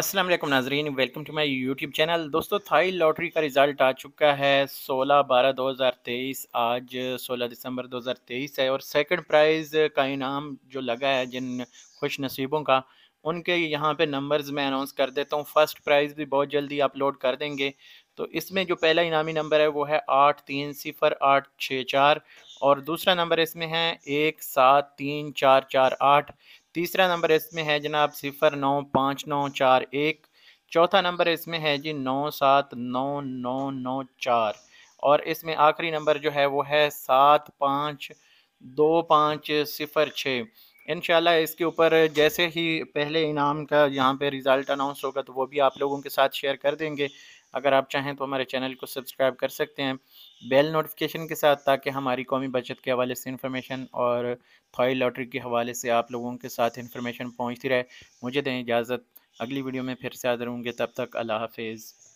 अस्सलाम वालेकुम नाजरीन welcome to my YouTube channel दोस्तों थाई लॉटरी का रिज़ल्ट आ चुका है 16 बारह 2023 आज 16 दिसंबर 2023 है और सेकंड प्राइज़ का इनाम जो लगा है जिन खुश नसीबों का उनके यहाँ पे नंबर्स मैं अनाउंस कर देता हूँ फर्स्ट प्राइज़ भी बहुत जल्दी अपलोड कर देंगे तो इसमें जो पहला इनामी नंबर है वो है आठ तीन सिफर आठ छः चार और दूसरा नंबर इसमें है एक सात तीन चार चार आठ तीसरा नंबर इसमें है जनाब सिफर नौ पाँच नौ चार एक चौथा नंबर इसमें है जी नौ सात नौ नौ नौ चार और इसमें आखिरी नंबर जो है वो है सात पाँच दो पाँच सिफर छः इन इसके ऊपर जैसे ही पहले इनाम का यहाँ पे रिज़ल्ट अनाउंस होगा तो वो भी आप लोगों के साथ शेयर कर देंगे अगर आप चाहें तो हमारे चैनल को सब्सक्राइब कर सकते हैं बेल नोटिफिकेशन के साथ ताकि हमारी कौमी बचत के हवाले से इन्फॉर्मेशन और थाई लॉटरी के हवाले से आप लोगों के साथ इन्फॉर्मेशन पहुँचती रहे मुझे दें इजाज़त अगली वीडियो में फिर से हाजिर होंगे तब तक अल्लाह हाफिज़